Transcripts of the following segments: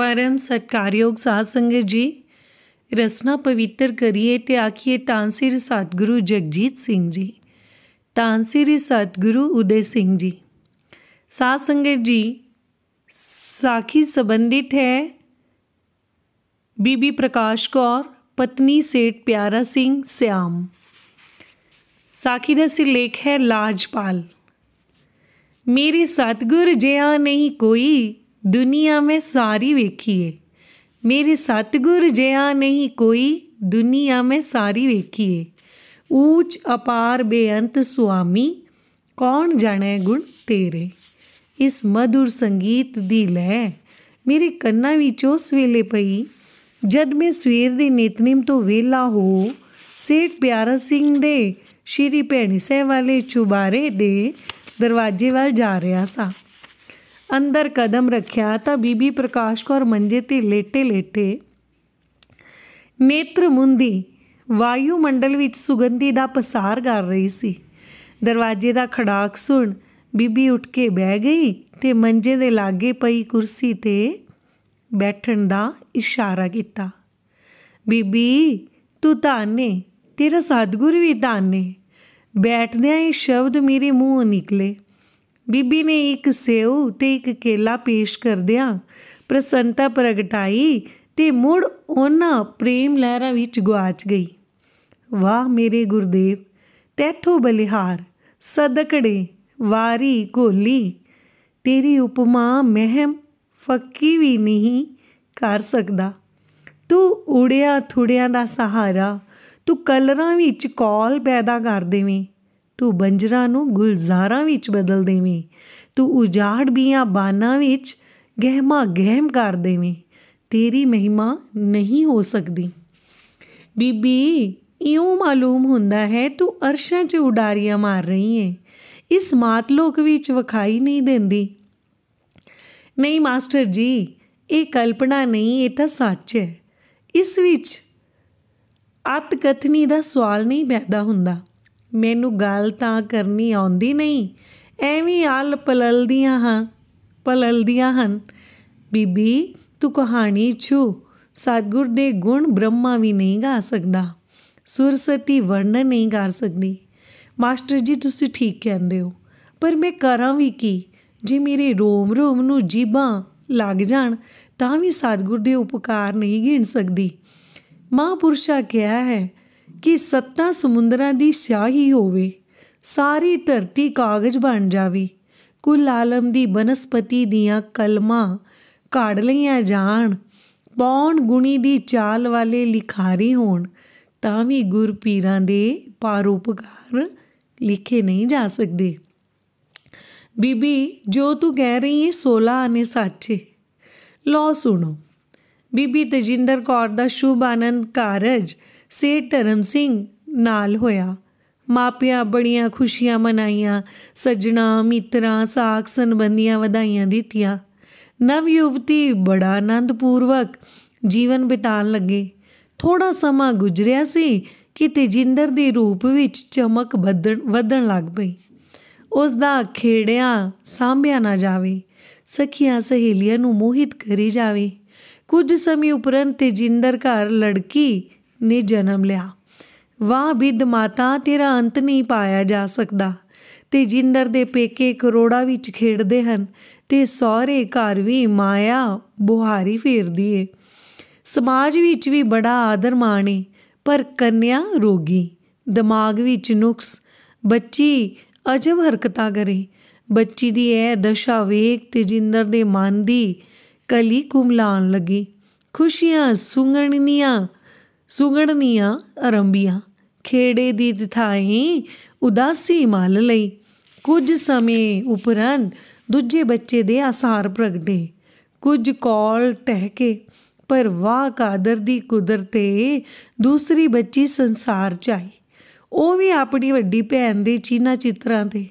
परम સત્કાર્યોગ સાસંગજી રસના जी કરીએ पवित्र करिए તાનસીર સદગુરુ જગજીતસિંહજી તાનસીરી जगजीत सिंह जी उदय सिंह जी जी साखी संबंधित है बीबी प्रकाश कौर पत्नी सेठ प्यारा सिंह श्याम साखी का सिलेख है लाजपाल मेरे सतगुर जया नहीं कोई ਦੁਨੀਆ ਮੇ ਸਾਰੀ ਵੇਖੀਏ ਮੇਰੇ ਸਤਗੁਰ ਜਿਆ ਨਹੀਂ ਕੋਈ ਦੁਨੀਆ ਮੇ ਸਾਰੀ ਵੇਖੀਏ ਊਚ ਅਪਾਰ ਬੇਅੰਤ ਸੁਆਮੀ ਕੌਣ ਜਾਣੇ ਗੁਣ ਤੇਰੇ ਇਸ ਮధుਰ ਸੰਗੀਤ ਦੀ ਲੈ ਮੇਰੇ ਕੰਨਾਂ ਵਿੱਚ ਉਸ ਵੇਲੇ ਪਈ ਜਦ ਮੈਂ ਸਵੇਰ ਦੇ ਨਿਤਨੇਮ ਤੋਂ ਵੇਲਾ ਹੋ ਸੇਠ ਪਿਆਰਾ ਸਿੰਘ ਦੇ ਸ਼੍ਰੀ ਭੈਣੀ ਸਾਹਿਬ ਵਾਲੇ ਚੁਬਾਰੇ ਦੇ ਦਰਵਾਜ਼ੇ ਵੱਲ ਜਾ ਰਿਹਾ ਸਾਂ ਅੰਦਰ ਕਦਮ ਰੱਖਿਆ ਤਾਂ ਬੀਬੀ ਪ੍ਰਕਾਸ਼ ਕੌਰ ਮੰਜੇ ਤੇ ਲੇਟੇ ਲੇਟੇ ਨੇਤਰ ਮੁੰਦੀ ਵਾਯੂ ਮੰਡਲ ਵਿੱਚ ਸੁਗੰਧੀ ਦਾ ਪਸਾਰ ਕਰ ਰਹੀ ਸੀ ਦਰਵਾਜ਼ੇ ਦਾ ਖੜਾਕ ਸੁਣ ਬੀਬੀ ਉੱਠ ਕੇ ਬਹਿ ਗਈ ਤੇ ਮੰਜੇ ਦੇ ਲਾਗੇ ਪਈ ਕੁਰਸੀ ਤੇ ਬੈਠਣ ਦਾ ਇਸ਼ਾਰਾ ਕੀਤਾ ਬੀਬੀ ਤੂੰ ਤਾਂ ਨੇ ਤੇਰਾ ਸਤਗੁਰੂ ਵੀ ਤਾਂ ਨੇ ਬੈਠਦਿਆਂ ਇਹ ਸ਼ਬਦ ਮੇਰੇ ਮੂੰਹੋਂ ਨਿਕਲੇ ਬੀਬੀ ਨੇ ਇੱਕ ਸੇਉ ਤੇ ਇੱਕ ਕੇਲਾ ਪੇਸ਼ ਕਰਦਿਆਂ ਪ੍ਰਸੰਤਾ ਪ੍ਰਗਟਾਈ ਤੇ ਮੁੜ ਉਹਨਾਂ ਪ੍ਰੇਮ ਲਹਿਰਾਂ ਵਿੱਚ ਗਵਾਚ ਗਈ ਵਾਹ ਮੇਰੇ ਗੁਰਦੇਵ ਤੈਥੋਂ ਬਲਿਹਾਰ ਸਦਕੜੇ ਵਾਰੀ ਕੋਲੀ ਤੇਰੀ ਉਪਮਾ ਮਹਿਮ ਫੱਕੀ ਵੀ ਨਹੀਂ ਕਰ ਸਕਦਾ ਤੂੰ ਉੜਿਆ ਥੁੜਿਆਂ ਦਾ ਸਹਾਰਾ ਤੂੰ ਕਲਰਾਂ ਵਿੱਚ ਕੌਲ ਪੈਦਾ ਕਰ ਦੇਵੇਂ ਤੂੰ ਬੰਜਰਾਂ ਨੂੰ ਗੁਲਜ਼ਾਰਾਂ ਵਿੱਚ ਬਦਲ ਦੇਵੇਂ ਤੂੰ ਉਜਾੜ ਬੀਆਂ ਬਾਨਾਂ ਵਿੱਚ ਗਹਿਮਾ ਗਹਿਮ ਕਰ ਦੇਵੇਂ ਤੇਰੀ ਮਹਿਮਾ ਨਹੀਂ ਹੋ ਸਕਦੀ ਬੀਬੀ ਇਉਂ ਮਾਲੂਮ ਹੁੰਦਾ ਹੈ ਤੂੰ ਅਰਸ਼ਾਂ 'ਚ ਉਡਾਰੀਆਂ ਮਾਰ ਰਹੀ ਏ ਇਸ ਮਾਤ ਲੋਕ ਵਿੱਚ ਵਿਖਾਈ ਨਹੀਂ ਦਿੰਦੀ ਨਹੀਂ ਮਾਸਟਰ ਜੀ ਇਹ ਕਲਪਨਾ ਨਹੀਂ ਇਹ ਤਾਂ ਸੱਚ ਹੈ ਇਸ ਵਿੱਚ ਆਤਕਥਨੀ ਦਾ ਸਵਾਲ ਨਹੀਂ ਪੈਦਾ ਹੁੰਦਾ ਮੈਨੂੰ ਗੱਲ ਤਾਂ ਕਰਨੀ ਆਉਂਦੀ ਨਹੀਂ ਐਵੇਂ ਆਲ ਪਲਲਦੀਆਂ ਹਾਂ ਪਲਲਦੀਆਂ ਹਨ ਬੀਬੀ ਤੂੰ ਕਹਾਣੀ ਛੂ ਸਤਗੁਰ ਦੇ ਗੁਣ ਬ੍ਰਹਮਾ ਵੀ ਨਹੀਂ ਗਾ ਸਕਦਾ ਸੁਰਸਤੀ ਵਰਣ ਨਹੀਂ ਕਰ ਸਕਦੀ ਮਾਸਟਰ ਜੀ ਤੁਸੀਂ ਠੀਕ ਕਹਿੰਦੇ ਹੋ ਪਰ ਮੈਂ ਕਰਾਂ ਵੀ ਕੀ ਜੇ ਮੇਰੇ ਰੋਮ ਰੋਮ ਨੂੰ ਜੀਬਾਂ ਲੱਗ ਜਾਣ ਤਾਂ ਵੀ ਸਤਗੁਰ ਦੇ ਉਪਕਾਰ ਨਹੀਂ ਗਿਣ ਸਕਦੀ ਮਹਾਪੁਰਸ਼ਾ ਕਿਹਾ ਹੈ ਕਿ ਸੱਤਾ ਸਮੁੰਦਰਾਂ ਦੀ ਸ਼ਾਹੀ ਹੋਵੇ ਸਾਰੀ ਧਰਤੀ ਕਾਗਜ਼ ਬਣ ਜਾਵੇ ਕੁੱਲ ਆਲਮ ਦੀ ਬਨਸਪਤੀ ਦੀਆਂ ਕਲਮਾਂ ਕਾੜ ਲਈਆਂ ਜਾਣ ਪੌਣ ਗੁਣੀ ਦੀ ਚਾਲ ਵਾਲੇ ਲਿਖਾਰੀ ਹੋਣ ਤਾਂ ਵੀ ਗੁਰ ਪੀਰਾਂ ਦੇ ਪਾਰੋਪਕਾਰ ਲਿਖੇ ਨਹੀਂ ਜਾ ਸਕਦੇ ਬੀਬੀ ਜੋ ਤੂੰ ਕਹਿ ਰਹੀ ਹੈ 16 ਆਨੇ ਸੱਚੇ ਲੋ ਸੁਣੋ ਬੀਬੀ ਤਜਿੰਦਰ ਕੌਰ ਦਾ ਸ਼ੁਭ ਆਨੰਦ ਕਾਰਜ ਸੇ ਧਰਮ ਸਿੰਘ ਨਾਲ ਹੋਇਆ ਮਾਪਿਆਂ ਬੜੀਆਂ ਖੁਸ਼ੀਆਂ ਮਨਾਈਆਂ ਸਜਣਾ ਮਿੱਤਰਾਂ ਸਾਖ ਸੰਬੰਧੀਆਂ ਵਧਾਈਆਂ ਦਿੱਤੀਆਂ ਨਵ ਯੁਵਤੀ ਬੜਾ ਆਨੰਦ ਪੂਰਵਕ ਜੀਵਨ ਬਿਤਾਉਣ ਲੱਗੇ ਥੋੜਾ ਸਮਾਂ ਗੁਜ਼ਰਿਆ ਸੀ ਕਿ ਤੇਜਿੰਦਰ ਦੇ ਰੂਪ ਵਿੱਚ ਚਮਕ ਵਧਣ ਲੱਗ ਪਈ ਉਸ ਦਾ ਖੇੜਿਆ ਸਾਂਭਿਆ ਨਾ ਜਾਵੇ ਸਖੀਆਂ ਸਹੇਲੀਆਂ ਨੂੰ ਮੋਹਿਤ ਕਰੀ ਜਾਵੇ ਕੁਝ ਸਮੇਂ ਉਪਰੰਤ ਤੇਜਿੰਦਰ ਘਰ ਲੜਕੀ ਨੇ ਜਨਮ ਲਿਆ ਵਾਹ ਬਿਦ ਮਾਤਾ ਤੇਰਾ ਅੰਤ ਨਹੀਂ ਪਾਇਆ ਜਾ ਸਕਦਾ ਤੇ ਜਿੰਦਰ ਦੇ ਪੇਕੇ ਕਰੋੜਾ ਵਿੱਚ ਖੇਡਦੇ ਹਨ ਤੇ ਸਾਰੇ ਘਰ ਵੀ ਮਾਇਆ ਬੁਹਾਰੀ ਫੇਰਦੀ ਏ ਸਮਾਜ ਵਿੱਚ ਵੀ ਬੜਾ ਆਦਰ ਮਾਣੇ ਪਰ ਕੰਨਿਆ ਰੋਗੀ ਦਿਮਾਗ ਵਿੱਚ ਨੁਕਸ ਬੱਚੀ ਅਜਬ ਹਰਕਤਾਂ ਕਰੇ ਬੱਚੀ ਦੀ ਇਹ ਦਸ਼ਾ ਵੇਖ ਤੇ ਜਿੰਦਰ ਦੇ ਮਨ ਦੀ ਕਲੀ ਕੁਮਲਾਣ ਲੱਗੀ ਖੁਸ਼ੀਆਂ ਸੁੰਗਣੀਆਂ ਸੁਗਣਨੀਆਂ ਅਰੰਬੀਆਂ ਖੇੜੇ ਦੀ ਦਿਥਾਈ ਉਦਾਸੀ ਮਲ ਲਈ ਕੁਝ ਸਮੇਂ ਉਪਰੰਤ ਦੂਜੇ ਬੱਚੇ ਦੇ ਆਸਾਰ ਪ੍ਰਗਟੇ ਕੁਝ ਟਹਿ ਟਹਿਕੇ ਪਰ ਵਾਹ ਕਾਦਰ ਦੀ ਕੁਦਰਤੇ ਦੂਸਰੀ ਬੱਚੀ ਸੰਸਾਰ ਚ ਆਈ ਉਹ ਵੀ ਆਪਣੀ ਵੱਡੀ ਭੈਣ ਦੇ ਚੀਨਾ ਚਿੱਤਰਾਂ ਤੇ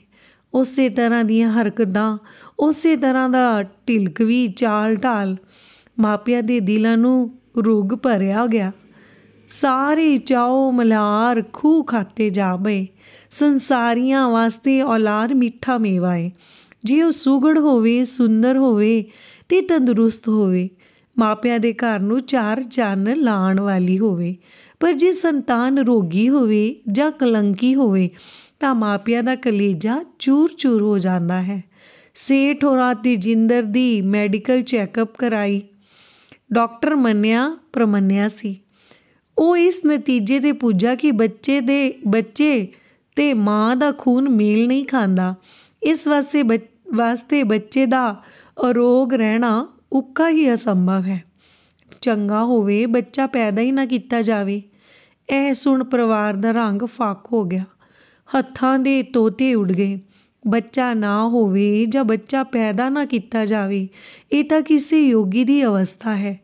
ਉਸੇ ਤਰ੍ਹਾਂ ਦੀਆਂ ਹਰਕਤਾਂ ਉਸੇ ਤਰ੍ਹਾਂ ਦਾ ਢਿਲਕ ਵੀ ਚਾਲ ਢਾਲ ਮਾਪਿਆਂ ਦੇ ਦਿਲਾਂ ਨੂੰ ਰੋਗ ਭਰਿਆ ਗਿਆ ਸਾਰੇ ਚਾਉ ਮਲਾਰ ਖੂ ਖਾਤੇ ਜਾਵੇ ਸੰਸਾਰੀਆਂ ਵਾਸਤੇ ਔਲਾਦ ਮਿੱਠਾ ਮੇਵਾ ਏ ਜੇ ਉਹ ਸੁਗੜ ਹੋਵੇ ਸੁੰਦਰ ਹੋਵੇ ਤੇ ਤੰਦਰੁਸਤ ਹੋਵੇ ਮਾਪਿਆਂ ਦੇ ਘਰ ਨੂੰ ਚਾਰ ਚੰਨ ਲਾਣ ਵਾਲੀ ਹੋਵੇ ਪਰ ਜੇ ਸੰਤਾਨ ਰੋਗੀ ਹੋਵੇ ਜਾਂ ਕਲੰਕੀ ਹੋਵੇ ਤਾਂ ਮਾਪਿਆਂ ਦਾ ਕਲੇਜਾ ਚੂਰ-ਚੂਰ ਹੋ ਜਾਂਦਾ ਹੈ ਸੇਠ ਹੋਰਾਂ ਦੀ ਜਿੰਦਰ ਦੀ ਮੈਡੀਕਲ ਚੈੱਕਅਪ ਕਰਾਈ ਡਾਕਟਰ ਮੰਨਿਆ ਪ੍ਰਮੰਨਿਆ ਸੀ ਉਹ ਇਸ ਨਤੀਜੇ ਤੇ ਪੁੱਜਾ ਕਿ ਬੱਚੇ ਦੇ ਬੱਚੇ ਤੇ ਮਾਂ ਦਾ ਖੂਨ ਮੇਲ ਨਹੀਂ ਖਾਂਦਾ ਇਸ ਵਾਸਤੇ ਵਾਸਤੇ ਬੱਚੇ ਦਾ ਅਰੋਗ ਰਹਿਣਾ ਉੱਕਾ ਹੀ ਅਸੰਭਵ ਹੈ ਚੰਗਾ ਹੋਵੇ ਬੱਚਾ ਪੈਦਾ ਹੀ ਨਾ ਕੀਤਾ ਜਾਵੇ ਇਹ ਸੁਣ ਪਰਿਵਾਰ ਦਾ ਰੰਗ ਫਾਕ ਹੋ ਗਿਆ ਹੱਥਾਂ ਦੇ ਤੋਤੇ ਉੱਡ ਗਏ ਬੱਚਾ ਨਾ ਹੋਵੇ ਜਾਂ ਬੱਚਾ ਪੈਦਾ ਨਾ ਕੀਤਾ ਜਾਵੇ ਇਹ ਤਾਂ ਕਿਸੇ ਯੋਗੀ ਦੀ ਅਵਸਥਾ ਹੈ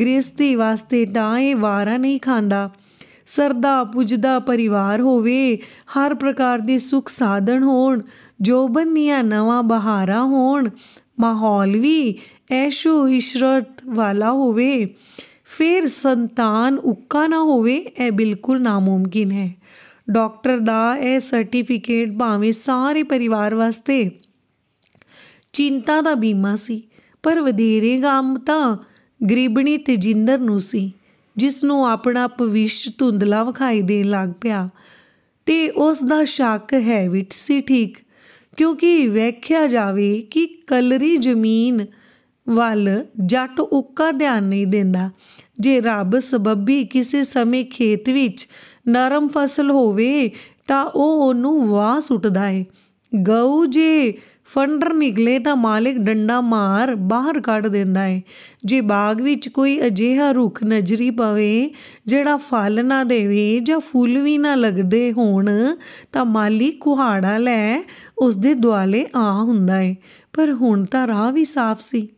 ਗ੍ਰਸਤੀ ਵਾਸਤੇ ਤਾਂ ਇਹ ਵਾਰਾ ਨਹੀਂ ਖਾਂਦਾ ਸਰਦਾ ਪੁੱਜਦਾ ਪਰਿਵਾਰ ਹੋਵੇ ਹਰ ਪ੍ਰਕਾਰ ਦੇ ਸੁਖ ਸਾਧਨ ਹੋਣ ਜੋਬਨ ਦੀਆਂ ਨਵਾਂ ਬਹਾਰਾ ਹੋਣ ਮਾਹੌਲ ਵੀ ਐਸ਼ੋ ਇਸ਼ਰਤ ਵਾਲਾ ਹੋਵੇ ਫਿਰ ਸੰਤਾਨ ਉੱਕਾ ਨਾ ਹੋਵੇ ਇਹ ਬਿਲਕੁਲ ਨਾਮੁਮਕਿਨ ਹੈ ਡਾਕਟਰ ਦਾ ਇਹ ਸਰਟੀਫਿਕੇਟ ਭਾਵੇਂ ਸਾਰੇ ਪਰਿਵਾਰ ਵਾਸਤੇ ਚਿੰਤਾ ਦਾ ਬੀਮਾ ਸੀ ਪਰ ਵਧੇਰੇ ਗਮ ਤਾਂ ਗਰੀਬਣੀ ਤੇਜਿੰਦਰ ਨੂੰ ਸੀ ਜਿਸ ਨੂੰ ਆਪਣਾ ਭਵਿੱਖ ਧੁੰਦਲਾ ਵਿਖਾਈ ਦੇਣ ਲੱਗ ਪਿਆ ਤੇ ਉਸ ਦਾ ਸ਼ੱਕ ਹੈ ਵਿੱਚ ਸੀ ਠੀਕ ਕਿਉਂਕਿ ਵੇਖਿਆ ਜਾਵੇ ਕਿ ਕਲਰੀ ਜ਼ਮੀਨ ਵੱਲ ਜੱਟ ਉੱਕਾ ਧਿਆਨ ਨਹੀਂ ਦਿੰਦਾ ਜੇ ਰੱਬ ਸਬੱਬੀ ਕਿਸੇ ਸਮੇਂ ਖੇਤ ਵਿੱਚ ਨਰਮ ਫਸਲ ਹੋਵੇ ਤਾਂ ਉਹ ਉਹਨੂੰ ਵਾਹ ਸੁੱਟਦਾ ਏ ਗਊ ਜੇ ਫੰਡਰ ਨਿਕਲੇ ਤਾਂ ਮਾਲਕ ਡੰਡਾ ਮਾਰ ਬਾਹਰ ਕੱਢ ਦਿੰਦਾ ਹੈ ਜੇ ਬਾਗ ਵਿੱਚ ਕੋਈ ਅਜੀਹਾ ਰੁੱਖ ਨਜ਼ਰੀ ਪਵੇ ਜਿਹੜਾ ਫਲ ਨਾ ਦੇਵੇ ਜਾਂ ਫੁੱਲ ਵੀ ਨਾ ਲੱਗਦੇ ਹੋਣ ਤਾਂ ਮਾਲੀ ਕੁਹਾੜਾ ਲੈ ਉਸ ਦੇ ਦੁਆਲੇ ਆ ਹੁੰਦਾ ਹੈ ਪਰ ਹੁਣ ਤਾਂ ਰਾਹ ਵੀ ਸਾਫ਼ ਸੀ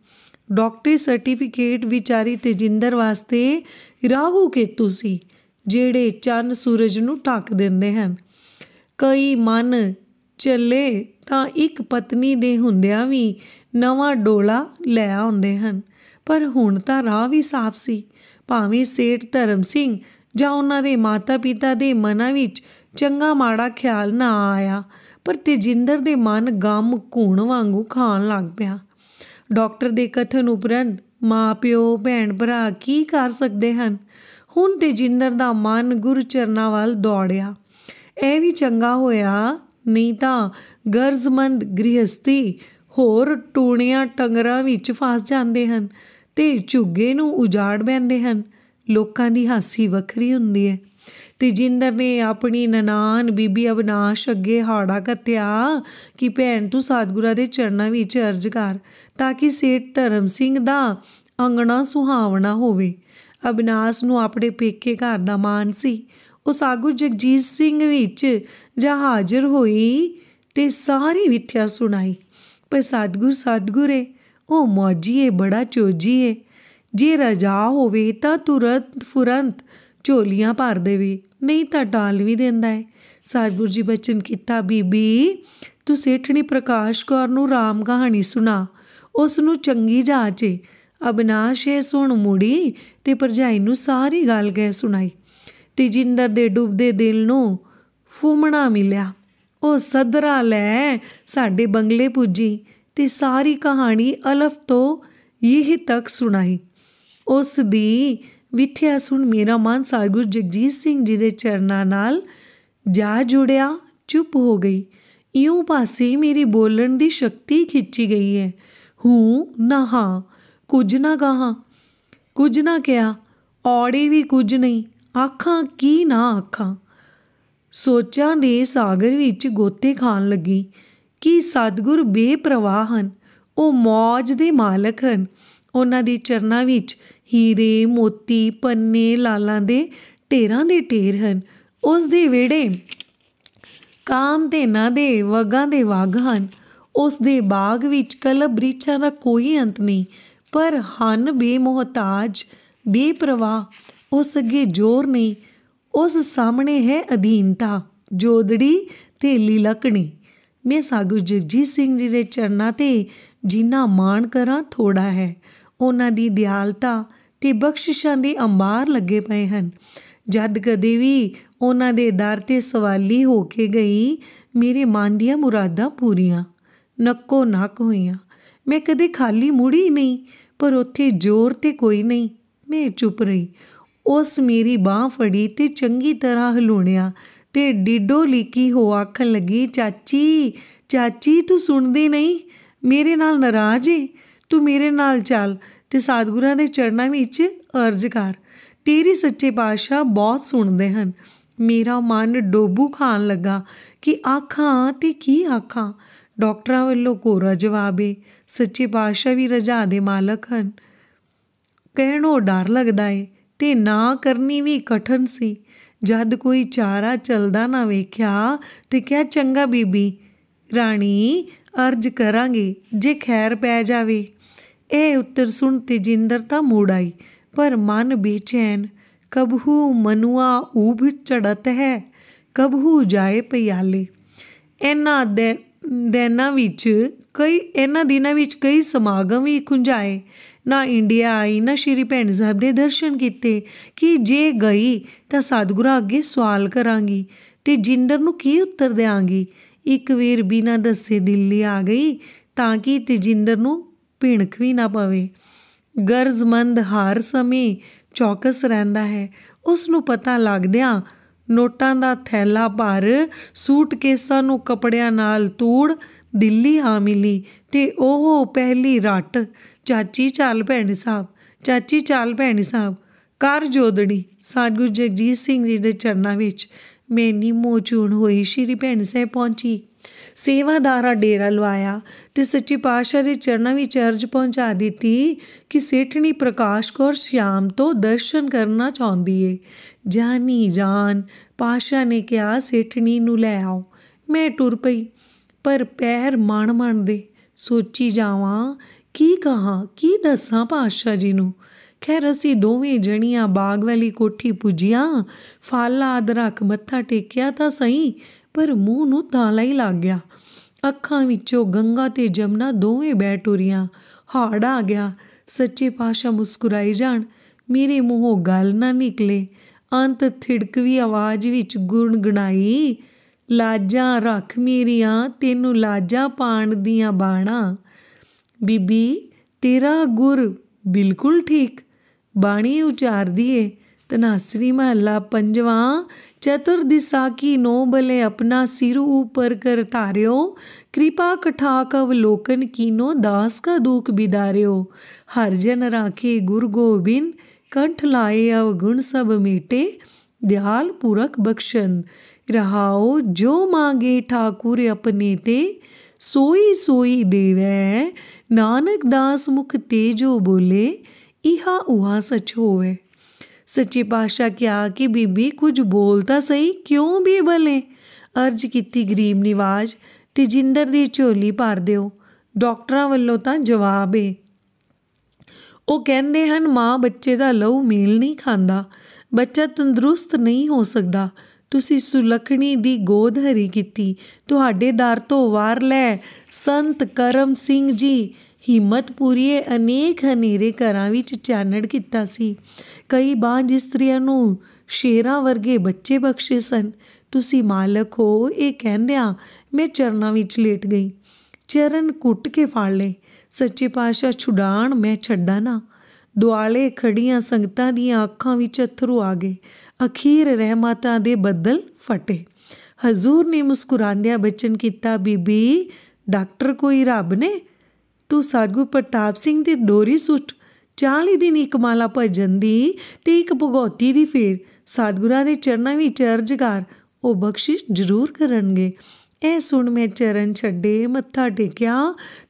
ਡਾਕਟਰੀ ਸਰਟੀਫਿਕੇਟ ਵਿਚਾਰੀ ਤੇਜਿੰਦਰ ਵਾਸਤੇ ਰਾਹੂ ਕੇਤੂ ਸੀ ਜਿਹੜੇ ਚੰਨ ਸੂਰਜ ਨੂੰ ਢੱਕ ਦਿੰਦੇ ਹਨ ਕਈ ਮਨ ਚੱਲੇ ਤਾਂ ਇੱਕ ਪਤਨੀ ਦੇ ਹੁੰਦਿਆਂ ਵੀ ਨਵਾਂ ਡੋਲਾ ਲੈ ਆਉਂਦੇ ਹਨ ਪਰ ਹੁਣ ਤਾਂ ਰਾਹ ਵੀ ਸਾਫ਼ ਸੀ ਭਾਵੇਂ ਸੇਠ ਧਰਮ ਸਿੰਘ ਜਾਂ ਉਹਨਾਂ ਦੇ ਮਾਤਾ-ਪਿਤਾ ਦੇ ਮਨਾਂ ਵਿੱਚ ਚੰਗਾ ਮਾੜਾ ਖਿਆਲ ਨਾ ਆਇਆ ਪਰ ਤੇਜਿੰਦਰ ਦੇ ਮਨ ਗਮ ਘੂਣ ਵਾਂਗੂ ਖਾਣ ਲੱਗ ਪਿਆ ਡਾਕਟਰ ਦੇ ਕਥਨ ਉਪਰੰਤ ਮਾਪਿਓ ਭੈਣ ਭਰਾ ਕੀ ਕਰ ਸਕਦੇ ਹਨ ਹੁਣ ਤੇਜਿੰਦਰ ਦਾ ਮਨ ਗੁਰਚਰਨਾਂ ਵੱਲ ਦੌੜਿਆ ਇਹ ਵੀ ਚੰਗਾ ਹੋਇਆ ਨਹੀਂ ਤਾਂ ਗਰਜ਼ਮੰਦ ਗ੍ਰਿਹਸਤੀ ਹੋਰ ਟੂਣੀਆਂ ਟੰਗਰਾਂ ਵਿੱਚ ਫਸ ਜਾਂਦੇ ਹਨ ਤੇ ਝੁੱਗੇ ਨੂੰ ਉਜਾੜ ਬੈਂਦੇ ਹਨ ਲੋਕਾਂ ਦੀ ਹਾਸੀ ਵੱਖਰੀ ਹੁੰਦੀ ਹੈ ਤੇ ਜਿੰਦਰ ਨੇ ਆਪਣੀ ਨਨਾਨ ਬੀਬੀ ਅਬਨਾਸ਼ ਅੱਗੇ ਹਾੜਾ ਕਤਿਆ ਕਿ ਭੈਣ ਤੂੰ ਸਾਧਗੁਰਾਂ ਦੇ ਚਰਨਾਂ ਵਿੱਚ ਅਰਜ ਕਰ ਤਾਂ ਕਿ ਸੇਠ ਧਰਮ ਸਿੰਘ ਦਾ ਅੰਗਣਾ ਸੁਹਾਵਣਾ ਹੋਵੇ ਅਬਨਾਸ਼ ਨੂੰ ਆਪਣੇ ਪੇਕੇ ਘਰ ਦਾ ਮਾਨ ਸੀ ਉਸ ਆਗੂ ਜਗਜੀਤ ਸਿੰਘ ਵਿੱਚ ਜਾਂ ਹਾਜ਼ਰ ਹੋਈ ਤੇ ਸਾਰੀ ਵਿਥਿਆ ਸੁਣਾਈ ਪਰ ਸਤਗੁਰ ਸਤਗੁਰੇ ਉਹ ਮੌਜੀ ਬੜਾ ਚੋਜੀ ਏ ਜੇ ਰਜਾ ਹੋਵੇ ਤਾਂ ਤੁਰੰਤ ਫੁਰੰਤ ਝੋਲੀਆਂ ਭਰ ਦੇਵੇ ਨਹੀਂ ਤਾਂ ਟਾਲ ਵੀ ਦਿੰਦਾ ਹੈ ਸਤਗੁਰ ਜੀ ਬਚਨ ਕੀਤਾ ਬੀਬੀ ਤੂੰ ਸੇਠਣੀ ਪ੍ਰਕਾਸ਼ ਕੌਰ ਨੂੰ ਰਾਮ ਕਹਾਣੀ ਸੁਣਾ ਉਸ ਨੂੰ ਚੰਗੀ ਜਾਚੇ ਅਬਨਾਸ਼ ਇਹ ਸੁਣ ਮੁੜੀ ਤੇ ਪਰਜਾਈ ਨੂੰ ਸਾਰੀ ਗੱਲ ਗਏ ਸੁਣਾਈ ਤਜਿੰਦਰ ਦੇ ਡੁੱਬਦੇ ਦਿਲ ਨੂੰ ਫੂਮਣਾ ਮਿਲਿਆ ਉਹ ਸਦਰਾ ਲੈ ਸਾਡੇ ਬੰਗਲੇ ਪੁੱਜੀ ਤੇ ਸਾਰੀ ਕਹਾਣੀ ਅਲਫ ਤੋਂ ਇਹ ਤੱਕ ਸੁਣਾਈ ਉਸ ਦੀ ਵਿਥਿਆ ਸੁਣ ਮੇਰਾ ਮਨ ਸਾਗੁਰ ਜਗਜੀਤ ਸਿੰਘ ਜੀ ਦੇ ਚਰਨਾਂ ਨਾਲ ਜਾ ਜੁੜਿਆ ਚੁੱਪ ਹੋ ਗਈ ਇਉਂ ਪਾਸੇ ਮੇਰੀ ਬੋਲਣ ਦੀ ਸ਼ਕਤੀ ਖਿੱਚੀ ਗਈ ਹੈ ਹੂੰ ਨਾ ਹਾਂ ਕੁਝ ਨਾ ਕਹਾ ਕੁਝ ਨਾ ਕਿਹਾ ਔੜੀ ਵੀ ਕੁਝ ਨਹੀਂ ਆਖਾਂ ਕੀ ਨਾ ਆਖਾਂ ਸੋਚਾਂ ਦੇ ਸਾਗਰ ਵਿੱਚ ਗੋਤੇ ਖਾਣ ਲੱਗੀ ਕਿ ਸਤਗੁਰ ਬੇਪਰਵਾਹ ਹਨ ਉਹ ਮੌਜ ਦੇ ਮਾਲਕ ਹਨ ਉਹਨਾਂ ਦੇ ਚਰਨਾਂ ਵਿੱਚ ਹੀਰੇ ਮੋਤੀ ਪੰਨੇ ਲਾਲਾਂ ਦੇ ਢੇਰਾਂ ਦੇ ਢੇਰ ਹਨ ਉਸ ਦੇ ਵਿੜੇ ਕਾਮ ਦੇ ਨਾ ਦੇ ਵਗਾਂ ਦੇ ਵਗ ਹਨ ਉਸ ਦੇ ਬਾਗ ਵਿੱਚ ਕਲਬ ਬ੍ਰੀਛਾਂ ਦਾ ਕੋਈ ਅੰਤ ਨਹੀਂ ਪਰ ਹਨ ਬੇਮੋਹਤਾਜ ਬੇਪਰਵਾਹ ਉਸ ਅੱਗੇ ਜ਼ੋਰ ਨਹੀਂ ਉਸ ਸਾਹਮਣੇ ਹੈ ਅਧੀਨਤਾ ਜੋਦੜੀ ਤੇ ਲੀਲਕਣੀ ਮੈਂ ਸਾਗੂ ਜਗਜੀਤ ਸਿੰਘ ਜੀ ਦੇ ਚਰਨਾਂ ਤੇ ਜਿੰਨਾ ਮਾਣ ਕਰਾਂ ਥੋੜਾ ਹੈ ਉਹਨਾਂ ਦੀ ਦਿਆਲਤਾ ਤੇ ਬਖਸ਼ਿਸ਼ਾਂ ਦੇ ਅੰਬਾਰ ਲੱਗੇ ਪਏ ਹਨ ਜਦ ਕਦੇ ਵੀ ਉਹਨਾਂ ਦੇ ਦਰ ਤੇ ਸਵਾਲੀ ਹੋ ਕੇ ਗਈ ਮੇਰੇ ਮਨ ਦੀਆਂ ਮੁਰਾਦਾਂ ਪੂਰੀਆਂ ਨੱਕੋ ਨੱਕ ਹੋਈਆਂ ਮੈਂ ਕਦੇ ਖਾਲੀ ਮੁੜੀ ਨਹੀਂ ਪਰ ਉੱਥੇ ਜ਼ੋਰ ਤੇ ਕੋਈ ਨਹੀਂ ਮੈਂ ਚੁੱਪ ਰਹੀ ਉਸ ਮੇਰੀ ਬਾਹ ਫੜੀ ਤੇ ਚੰਗੀ ਤਰ੍ਹਾਂ ਹਲੂਣਿਆ ਤੇ ਡਿੱਡੋ ਲੀਕੀ ਹੋ ਆਖਣ ਲੱਗੀ ਚਾਚੀ ਚਾਚੀ ਤੂੰ ਸੁਣਦੀ ਨਹੀਂ ਮੇਰੇ ਨਾਲ ਨਾਰਾਜ਼ ਏ ਤੂੰ ਮੇਰੇ ਨਾਲ ਚੱਲ ਤੇ ਸਾਧਗੁਰਾਂ ਦੇ ਚਰਨਾਂ ਵਿੱਚ ਅਰਜ ਕਰ ਤੇਰੀ ਸੱਚੇ ਬਾਸ਼ਾ ਬਹੁਤ ਸੁਣਦੇ ਹਨ ਮੇਰਾ ਮਨ ਡੋਬੂ ਖਾਣ ਲੱਗਾ ਕਿ ਆਖਾਂ ਤੇ ਕੀ ਆਖਾਂ ਡਾਕਟਰਾਂ ਵੱਲੋਂ ਕੋਰਾ ਜਵਾਬ ਏ ਸੱਚੇ ਬਾਸ਼ਾ ਵੀ ਰਜਾ ਦੇ ਮਾਲਕ ਹਨ ਕਹਿਣੋਂ ਡਰ ਲੱਗਦਾ ਏ ਤੇ ਨਾ ਕਰਨੀ ਵੀ ਕਠਨ ਸੀ ਜਦ ਕੋਈ ਚਾਰਾ ਚਲਦਾ ਨਾ ਵੇਖਿਆ ਤੇ ਕਿਹਾ ਚੰਗਾ ਬੀਬੀ ਰਾਣੀ ਅਰਜ ਕਰਾਂਗੇ ਜੇ ਖੈਰ ਪੈ ਜਾਵੇ ਇਹ ਉੱਤਰ ਸੁਣ ਜਿੰਦਰ ਤਾਂ ਮੂੜ ਆਈ ਪਰ ਮਨ ਬੇਚੈਨ ਕਬਹੂ ਮਨੁਆ ਉਭ ਚੜਤ ਹੈ ਕਬਹੂ ਜਾਏ ਪਿਆਲੇ ਇਹਨਾਂ ਦੇ ਦਿਨਾਂ ਵਿੱਚ ਕਈ ਇਹਨਾਂ ਦਿਨਾਂ ਵਿੱਚ ਕਈ ਸਮਾਗਮ ਵੀ ਖੁੰਝਾਏ ਨਾ ਇੰਡੀਆ ਆਈ ਨਾ ਸ਼੍ਰੀ ਭੈਣ ਸਾਹਿਬ ਦੇ ਦਰਸ਼ਨ ਕੀਤੇ ਕਿ ਜੇ ਗਈ ਤਾਂ ਸਤਿਗੁਰੂ ਅੱਗੇ ਸਵਾਲ ਕਰਾਂਗੀ ਤੇ ਜਿੰਦਰ ਨੂੰ ਕੀ ਉੱਤਰ ਦੇਵਾਂਗੀ ਇੱਕ ਵੇਰ ਬਿਨਾ ਦੱਸੇ ਦਿੱਲੀ ਆ ਗਈ ਤਾਂ ਕਿ ਤੇਜਿੰਦਰ ਨੂੰ ਪਿੰਖ ਵੀ ਨਾ ਪਵੇ ਗਰਜ਼ਮੰਦ ਹਾਰ ਸਮੇਂ ਚੌਕਸ ਰਹਿੰਦਾ ਹੈ ਉਸ ਨੂੰ ਪਤਾ ਲੱਗਦਿਆਂ ਨੋਟਾਂ ਦਾ ਥੈਲਾ ਭਰ ਸੂਟਕੇਸਾਂ ਨੂੰ ਕਪੜਿਆਂ ਨਾਲ ਤੂੜ ਦਿੱਲੀ ਆ ਮਿਲੀ ਤੇ ਉਹ ਪਹਿਲੀ ਰਟ ਚਾਚੀ ਚਾਲ ਭੈਣੀ ਸਾਹਿਬ ਚਾਚੀ ਚਾਲ ਭੈਣੀ ਸਾਹਿਬ ਕਰ ਜੋਦੜੀ ਸਾਧੂ ਜਗਜੀਤ ਸਿੰਘ ਜੀ ਦੇ ਚਰਨਾਂ ਵਿੱਚ ਮੇਨੀ ਮੋਚੂਣ ਹੋਈ ਸ਼੍ਰੀ ਭੈਣ ਸਾਹਿਬ ਪਹੁੰਚੀ ਸੇਵਾਦਾਰਾ ਡੇਰਾ ਲਵਾਇਆ ਤੇ ਸੱਚੀ ਪਾਤਸ਼ਾਹ ਦੇ ਚਰਨਾਂ ਵਿੱਚ ਅਰਜ ਪਹੁੰਚਾ ਦਿੱਤੀ ਕਿ ਸੇਠਣੀ ਪ੍ਰਕਾਸ਼ ਕੌਰ ਸ਼ਾਮ ਤੋਂ ਦਰਸ਼ਨ ਕਰਨਾ ਚਾਹੁੰਦੀ ਏ ਜਾਨੀ ਜਾਨ ਪਾਸ਼ਾ ਨੇ ਕਿਹਾ ਸੇਠਣੀ ਨੂੰ ਲੈ ਆਓ ਮੈਂ ਟੁਰ ਪਈ ਪਰ ਪੈਰ ਮਣ ਮਣ ਦੇ ਸੋਚੀ ਜਾਵਾਂ ਕੀ ਕਹਾ ਕੀ ਦੱਸਾਂ ਪਾਸ਼ਾ ਜੀ ਨੂੰ ਖੈਰ ਅਸੀਂ ਦੋਵੇਂ ਜਣੀਆਂ ਬਾਗ ਵਾਲੀ ਕੋਠੀ ਪੁੱਜੀਆਂ ਫਾਲਾ ਅਦਰਕ ਮੱਥਾ ਟੇਕਿਆ ਤਾਂ ਸਹੀ ਪਰ ਮੂੰਹ ਨੂੰ ਤਾਲਾ ਹੀ ਲੱਗ ਗਿਆ ਅੱਖਾਂ ਵਿੱਚੋਂ ਗੰਗਾ ਤੇ ਜਮਨਾ ਦੋਵੇਂ ਬਹਿ ਟੁਰੀਆਂ ਹਾੜ ਆ ਗਿਆ ਸੱਚੇ ਪਾਸ਼ਾ ਮੁਸਕਰਾਈ ਜਾਣ ਮੇਰੇ ਮੂੰਹੋਂ ਗੱਲ ਨਾ ਨਿਕਲੇ ਅੰਤ ਥਿੜਕਵੀ ਆਵਾਜ਼ ਵਿੱਚ ਗਣਾਈ ਲਾਜਾਂ ਰੱਖ ਮੇਰੀਆਂ ਤੈਨੂੰ ਲਾਜਾਂ ਪਾਣ ਦੀਆਂ ਬਾਣਾ ਬੀਬੀ ਤੇਰਾ ਗੁਰ ਬਿਲਕੁਲ ਠੀਕ ਬਾਣੀ ਉਚਾਰਦੀ ਏ ਤਨਾਸਰੀ ਮਹੱਲਾ ਪੰਜਵਾਂ ਚਤੁਰ ਦਿਸਾ ਕੀ ਨੋ ਬਲੇ ਆਪਣਾ ਸਿਰ ਉਪਰ ਕਰ ਧਾਰਿਓ ਕਿਰਪਾ ਕਠਾ ਕਵ ਲੋਕਨ ਕੀਨੋ ਦਾਸ ਕਾ ਦੁਖ ਬਿਦਾਰਿਓ ਹਰ ਜਨ ਰਾਖੇ ਗੁਰ ਗੋਬਿੰਦ ਕੰਠ ਲਾਏ ਅਵ ਗੁਣ ਸਭ ਮੀਟੇ ਦਿਹਾਲ ਪੂਰਕ ਬਖਸ਼ਨ ਰਹਾਓ ਜੋ ਮੰਗੇ ਠਾਕੁਰ ਆਪਣੇ ਤੇ ਸੋਈ ਸੋਈ ਦੇਵੈ ਨਾਨਕ ਦਾਸ ਮੁਖ ਤੇਜੋ ਬੋਲੇ ਇਹਾ ਉਹਾ ਸਚ ਹੋਵੇ ਸੱਚੀ ਪਾਸ਼ਾ ਕਿਹਾ ਕਿ ਬੀਬੀ ਕੁਝ ਬੋਲ ਤਾਂ ਸਹੀ ਕਿਉਂ ਵੀ ਬਲੇ ਅਰਜ ਕੀਤੀ ਗਰੀਬ ਨਿਵਾਜ ਤੇ ਜਿੰਦਰ ਦੀ ਝੋਲੀ ਭਰ ਦਿਓ ਡਾਕਟਰਾਂ ਵੱਲੋਂ ਤਾਂ ਜਵਾਬ ਏ ਉਹ ਕਹਿੰਦੇ ਹਨ ਮਾਂ ਬੱਚੇ ਦਾ ਲਹੂ ਮੀਲ ਨਹੀਂ ਖਾਂਦਾ ਬੱਚਾ ਤੰਦਰੁਸਤ ਨਹੀਂ ਹੋ ਸਕਦਾ ਤੁਸੀਂ ਸੁਲਖਣੀ ਦੀ ਗੋਦ ਹਰੀ ਕੀਤੀ ਤੁਹਾਡੇ ਦਰ ਤੋਂ ਵਾਰ ਲੈ ਸੰਤ ਕਰਮ ਸਿੰਘ ਜੀ ਹਿੰਮਤਪੁਰੀਏ ਅਨੇਕ ਹਨੇਰੇ ਘਰਾਂ ਵਿੱਚ ਚਾਨਣ ਕੀਤਾ ਸੀ ਕਈ ਬਾਝ ਇਸਤਰੀਆਂ ਨੂੰ ਸ਼ੇਰਾਂ ਵਰਗੇ ਬੱਚੇ ਬਖਸ਼ੇ ਸਨ ਤੁਸੀਂ ਮਾਲਕ ਹੋ ਇਹ ਕਹਿੰਦਿਆਂ ਮੈਂ ਚਰਨਾਂ ਵਿੱਚ ਲੇਟ ਗਈ ਚਰਨ ਕੁੱਟ ਕੇ ਫੜ ਲੈ ਸੱਚੇ ਪਾਸ਼ਾ ਛੁਡਾਣ ਮੈਂ ਛੱਡਾ ਨਾ ਦੁਆਲੇ ਖੜੀਆਂ ਸੰਗਤਾਂ ਦੀਆਂ ਅੱਖਾਂ ਵਿੱਚ ਅਥਰੂ ਆ ਗਏ ਅਖੀਰ ਰਹਿਮਤਾਂ ਦੇ ਬੱਦਲ ਫਟੇ ਹਜ਼ੂਰ ਨੇ ਮੁਸਕਰਾਉਂਦਿਆਂ ਬਚਨ ਕੀਤਾ ਬੀਬੀ ਡਾਕਟਰ ਕੋਈ ਰੱਬ ਨੇ ਤੂੰ ਸਾਧੂ ਪ੍ਰਤਾਪ ਸਿੰਘ ਦੀ ਡੋਰੀ ਸੁੱਟ 40 ਦਿਨ ਇੱਕ ਮਾਲਾ ਭਜਨ ਦੀ ਤੇ ਇੱਕ ਭਗਉਤੀ ਦੀ ਫੇਰ ਸਾਧਗੁਰਾਂ ਦੇ ਚਰਨਾਂ ਵਿੱਚ ਅਰਜ਼ਗਾਰ ਉਹ ਬਖਸ਼ਿਸ਼ ਜ਼ਰੂਰ ਕਰਨਗੇ ਇਹ ਸੁਣ ਮੈਂ ਚਰਨ ਛੱਡੇ ਮੱਥਾ ਟੇਕਿਆ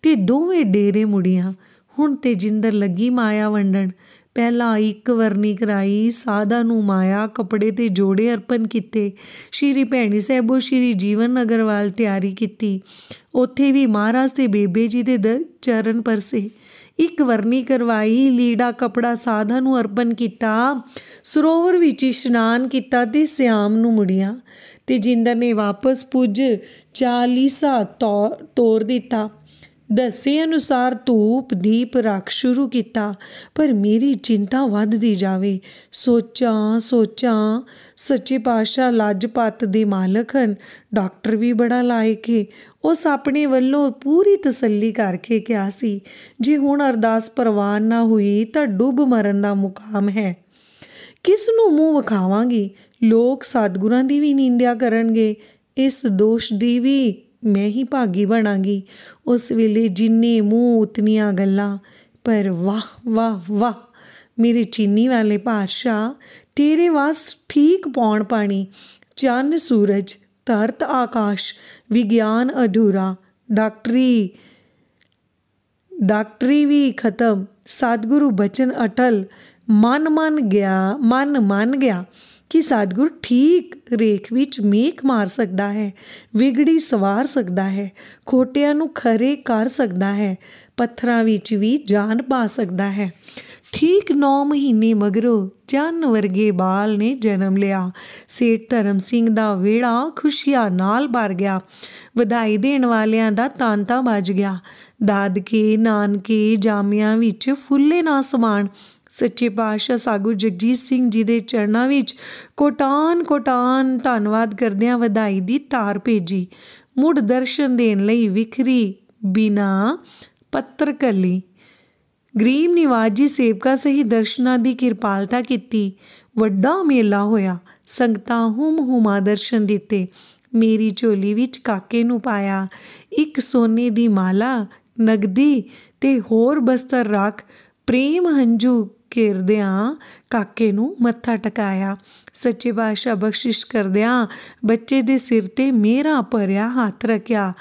ਤੇ ਦੋਵੇਂ ਡੇਰੇ ਮੁੜੀਆਂ ਹੁਣ ਤੇ ਜਿੰਦਰ ਲੱਗੀ ਮਾਇਆ ਵੰਡਣ ਪਹਿਲਾ ਇੱਕ ਵਰਨੀ ਕਰਾਈ ਸਾਧਾ ਨੂੰ ਮਾਇਆ ਕਪੜੇ ਤੇ ਜੋੜੇ ਅਰਪਣ ਕੀਤੇ ਸ਼੍ਰੀ ਭੈਣੀ ਸਾਹਿਬੋ ਸ਼੍ਰੀ ਜੀਵਨ ਅਗਰਵਾਲ ਤਿਆਰੀ ਕੀਤੀ ਉੱਥੇ ਵੀ ਮਹਾਰਾਜ ਤੇ ਬੇਬੇ ਜੀ ਦੇ ਚਰਨ ਪਰਸੇ ਇੱਕ ਵਰਨੀ ਕਰਵਾਈ ਲੀੜਾ ਕਪੜਾ ਸਾਧਾ ਨੂੰ ਅਰਪਣ ਕੀਤਾ ਸਰੋਵਰ ਵਿੱਚ ਇਸ਼ਨਾਨ ਕੀਤਾ ਤੇ ਸਿਆਮ ਨੂੰ ਮੁੜਿਆ ਤੇ ਜਿੰਦਰ ਨੇ ਵਾਪਸ ਪੁੱਜ ਚਾਲੀਸਾ ਤੋਰ ਦਿੱਤਾ ਦੱਸੇ ਅਨੁਸਾਰ ਧੂਪ ਦੀਪ ਰੱਖ ਸ਼ੁਰੂ ਕੀਤਾ ਪਰ ਮੇਰੀ ਚਿੰਤਾ ਵੱਧਦੀ ਜਾਵੇ ਸੋਚਾਂ ਸੋਚਾਂ ਸੱਚੇ ਪਾਤਸ਼ਾਹ ਲੱਜਪਤ ਦੇ ਮਾਲਕ ਹਨ ਡਾਕਟਰ ਵੀ ਬੜਾ ਲਾਇਕ ਹੈ ਉਸ ਆਪਣੇ ਵੱਲੋਂ ਪੂਰੀ ਤਸੱਲੀ ਕਰਕੇ ਕਿਹਾ ਸੀ ਜੇ ਹੁਣ ਅਰਦਾਸ ਪ੍ਰਵਾਨ ਨਾ ਹੋਈ ਤਾਂ ਡੁੱਬ ਮਰਨ ਦਾ ਮੁਕਾਮ ਹੈ ਕਿਸ ਨੂੰ ਮੂੰਹ ਵਿਖਾਵਾਂਗੀ ਲੋਕ ਸਤਗੁਰਾਂ ਦੀ ਵੀ ਨਿੰਦਿਆ ਕਰਨਗੇ ਇਸ ਦੋਸ਼ ਦੀ ਵੀ मैं ही भागी बनागी उस वेले जिन्हें मूँह उतनिया गल् पर वाह वाह वाह मेरे चीनी वाले पातशाह तेरे वास ठीक पौन पानी चन्न सूरज तरत आकाश विज्ञान अधूरा डाक्टरी डाक्टरी भी खत्म सतगुरु बचन अटल मन मन गया मन मन गया ਕਿ ਸਾਧਗੁਰ ਠੀਕ ਰੇਖ ਵਿੱਚ ਮੇਕ ਮਾਰ ਸਕਦਾ ਹੈ ਵਿਗੜੀ ਸਵਾਰ ਸਕਦਾ ਹੈ ਖੋਟਿਆਂ ਨੂੰ ਖਰੇ ਕਰ ਸਕਦਾ ਹੈ ਪੱਥਰਾਂ ਵਿੱਚ ਵੀ ਜਾਨ ਪਾ ਸਕਦਾ ਹੈ ਠੀਕ 9 ਮਹੀਨੇ ਮਗਰੋਂ ਚੰਨ ਵਰਗੇ ਬਾਲ ਨੇ ਜਨਮ ਲਿਆ ਸੇਠ ਧਰਮ ਸਿੰਘ ਦਾ ਵੇੜਾ ਖੁਸ਼ੀਆਂ ਨਾਲ ਭਰ ਗਿਆ ਵਧਾਈ ਦੇਣ ਵਾਲਿਆਂ ਦਾ ਤਾਂਤਾ ਵੱਜ ਗਿਆ ਦਾਦਕੇ ਨਾਨਕੇ ਜਾਮਿਆਂ ਵਿੱਚ ਫੁੱਲੇ ਨਾ ਸਮਾਨ ਸੱਚੇ ਪਾਤਸ਼ਾਹ ਸਾਗੂ ਜਗਜੀਤ ਸਿੰਘ ਜੀ ਦੇ ਚਰਨਾਂ ਵਿੱਚ ਕੋਟਾਨ ਕੋਟਾਨ ਧੰਨਵਾਦ ਕਰਦਿਆਂ ਵਧਾਈ ਦੀ ਤਾਰ ਭੇਜੀ ਮੁੜ ਦਰਸ਼ਨ ਦੇਣ ਲਈ ਵਿਖਰੀ ਬਿਨਾ ਪੱਤਰਕਲੀ ਗਰੀਬ ਨਿਵਾਜ ਜੀ ਸੇਵਕਾ ਸਹੀ ਦਰਸ਼ਨਾ ਦੀ ਕਿਰਪਾਲਤਾ ਕੀਤੀ ਵੱਡਾ ਮੇਲਾ ਹੋਇਆ ਸੰਗਤਾਂ ਹੁਮ ਹੁਮਾ ਦਰਸ਼ਨ ਦਿੱਤੇ ਮੇਰੀ ਝੋਲੀ ਵਿੱਚ ਕਾਕੇ ਨੂੰ ਪਾਇਆ ਇੱਕ ਸੋਨੇ ਦੀ ਮਾਲਾ ਨਗਦੀ ਤੇ ਹੋਰ ਬਸਤਰ ਰੱਖ ਪ੍ਰੇਮ ਹੰਝੂ ਘੇਰਦਿਆਂ ਕਾਕੇ ਨੂੰ ਮੱਥਾ ਟਿਕਾਇਆ ਸੱਚੇ ਬਾਸ਼ਾ ਬਖਸ਼ਿਸ਼ ਕਰਦਿਆਂ ਬੱਚੇ ਦੇ ਸਿਰ ਤੇ ਮੇਰਾ ਭਰਿਆ ਹੱਥ ਰੱਖਿਆ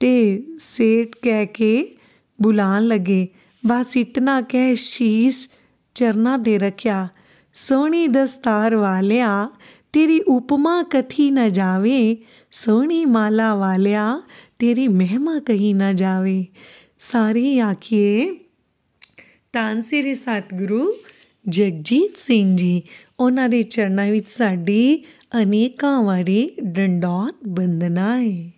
ਤੇ ਸੇਠ ਕਹਿ ਕੇ ਬੁਲਾਣ ਲੱਗੇ ਬਸ ਇਤਨਾ ਕਹਿ ਸ਼ੀਸ਼ ਚਰਨਾ ਦੇ ਰੱਖਿਆ ਸੋਹਣੀ ਦਸਤਾਰ ਵਾਲਿਆ ਤੇਰੀ ਉਪਮਾ ਕਥੀ ਨਾ ਜਾਵੇ ਸੋਹਣੀ ਮਾਲਾ ਵਾਲਿਆ ਤੇਰੀ ਮਹਿਮਾ ਕਹੀ ਨਾ ਜਾਵੇ ਸਾਰੀ ਆਖੀਏ ਤਾਂ ਸ੍ਰੀ ਸਤਿਗੁਰੂ ਜਗਜੀਤ ਸਿੰਘ ਜੀ ਉਹਨਾਂ ਦੇ ਚਰਨਾਂ ਵਿੱਚ ਸਾਡੀ ਅਨੇਕਾਂ ਵਾਰੀ ਡੰਡੌਤ ਬੰਦਨਾ ਹੈ